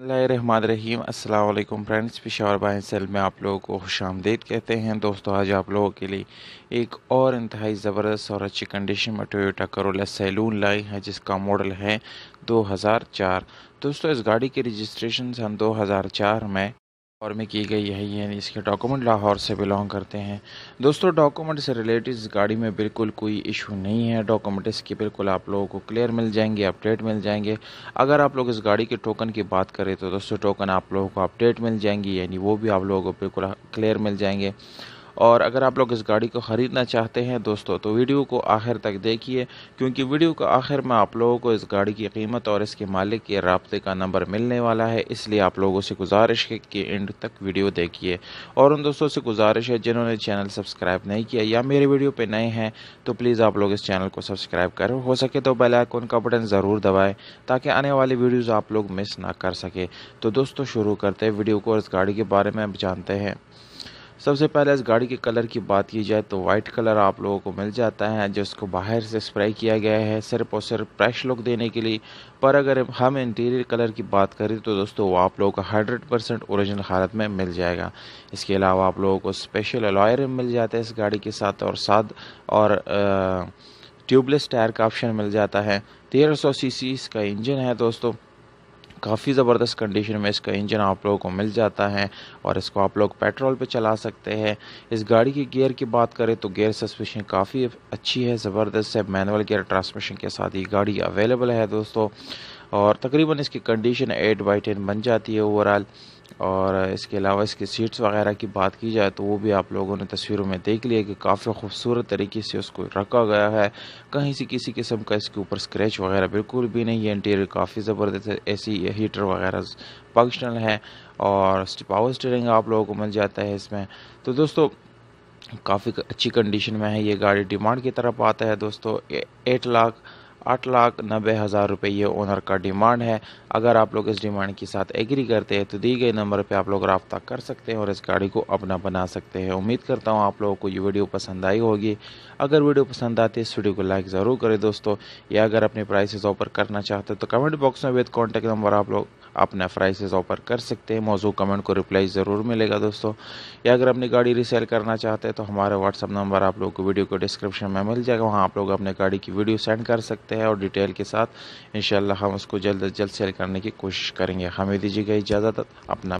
रहीम अस्सलाम वालेकुम friends Peshawar by cell में आप लोगों को खुश आमदेद कहते हैं दोस्तों आज आप लोगों के लिए एक और इंतहाई ज़बरदस्त और अच्छी कंडीशन में टोयोटा करोला सैलून लाई है जिसका मॉडल है 2004 दोस्तों इस गाड़ी की रजिस्ट्रेशन सन 2004 में और में की गई है ये इसके डॉक्यूमेंट लाहौर से बिलोंग करते हैं दोस्तों डॉक्यूमेंट से रिलेटेड इस गाड़ी में बिल्कुल कोई इशू नहीं है डॉक्यूमेंट इसके बिल्कुल आप लोगों को क्लियर मिल जाएंगे अपडेट मिल जाएंगे अगर आप लोग इस गाड़ी के टोकन की बात करें तो दोस्तों टोकन आप लोगों को अपडेट मिल जाएंगी यानी वो भी आप लोगों को बिल्कुल क्लियर मिल जाएंगे और अगर आप लोग इस गाड़ी को ख़रीदना चाहते हैं दोस्तों तो वीडियो को आखिर तक देखिए क्योंकि वीडियो का आखिर में आप लोगों को इस गाड़ी की कीमत और इसके मालिक के रबते का नंबर मिलने वाला है इसलिए आप लोगों से गुजारिश है कि एंड तक वीडियो देखिए और उन दोस्तों से गुजारिश है जिन्होंने चैनल सब्सक्राइब नहीं किया या मेरे वीडियो पर नए हैं तो प्लीज़ आप लोग इस चैनल को सब्सक्राइब करें हो सके तो बेल आइकन का बटन ज़रूर दबाएँ ताकि आने वाली वीडियोज़ आप लोग मिस ना कर सके तो दोस्तों शुरू करते हैं वीडियो को और इस गाड़ी के बारे में अब जानते हैं सबसे पहले इस गाड़ी के कलर की बात की जाए तो वाइट कलर आप लोगों को मिल जाता है जिसको बाहर से स्प्रे किया गया है सिर्फ और सिर्फ फ्रेश लुक देने के लिए पर अगर हम इंटीरियर कलर की बात करें तो दोस्तों वो आप लोगों को हंड्रेड परसेंट औरिजिनल हालत में मिल जाएगा इसके अलावा आप लोगों को स्पेशल अलॉयर मिल जाता है इस गाड़ी के साथ और साथ और ट्यूबलेस टायर का ऑप्शन मिल जाता है तेरह सौ इसका इंजन है दोस्तों काफ़ी ज़बरदस्त कंडीशन में इसका इंजन आप लोगों को मिल जाता है और इसको आप लोग पेट्रोल पे चला सकते हैं इस गाड़ी की गियर की बात करें तो गियर सस्पेंशन काफ़ी अच्छी है ज़बरदस्त है मैनुअल गियर ट्रांसमिशन के साथ ये गाड़ी अवेलेबल है दोस्तों और तकरीबन इसकी कंडीशन एट बाई टेन बन जाती है ओवरऑल और इसके अलावा इसके सीट्स वगैरह की बात की जाए तो वो भी आप लोगों ने तस्वीरों में देख लिया कि काफ़ी खूबसूरत तरीके से उसको रखा गया है कहीं से किसी किस्म का इसके ऊपर स्क्रैच वगैरह बिल्कुल भी नहीं है इंटीरियर काफ़ी ज़बरदस्त है ऐसी हीटर वगैरह फंक्शनल है और पावर स्टीयरिंग आप लोगों को मिल जाता है इसमें तो दोस्तों काफ़ी अच्छी कंडीशन में है ये गाड़ी डिमांड की तरफ आता है दोस्तों एट लाख आठ लाख नब्बे हज़ार रुपये ये ओनर का डिमांड है अगर आप लोग इस डिमांड के साथ एग्री करते हैं तो दी गए नंबर पे आप लोग रबता कर सकते हैं और इस गाड़ी को अपना बना सकते हैं उम्मीद करता हूँ आप लोगों को ये वीडियो पसंद आई होगी अगर वीडियो पसंद आती है इस वीडियो को लाइक ज़रूर करें दोस्तों या अगर अपने प्राइसेज ऑफर करना चाहते हैं तो कमेंट बॉक्स में विद कॉन्टैक्ट नंबर आप लोग अपना प्राइसेज ऑफर कर सकते हैं मौजूद कमेंट को रिप्लाई ज़रूर मिलेगा दोस्तों या अगर अपनी गाड़ी रिसेल करना चाहते हैं तो हमारा व्हाट्सअप नंबर आप लोग को वीडियो को डिस्क्रिप्शन में मिल जाएगा वहाँ आप लोग अपने गाड़ी की वीडियो सेंड कर सकते हैं है और डिटेल के साथ इन हम उसको जल्द अज जल्द सेल करने की कोशिश करेंगे हमें दीजिएगा इजाज़त अपना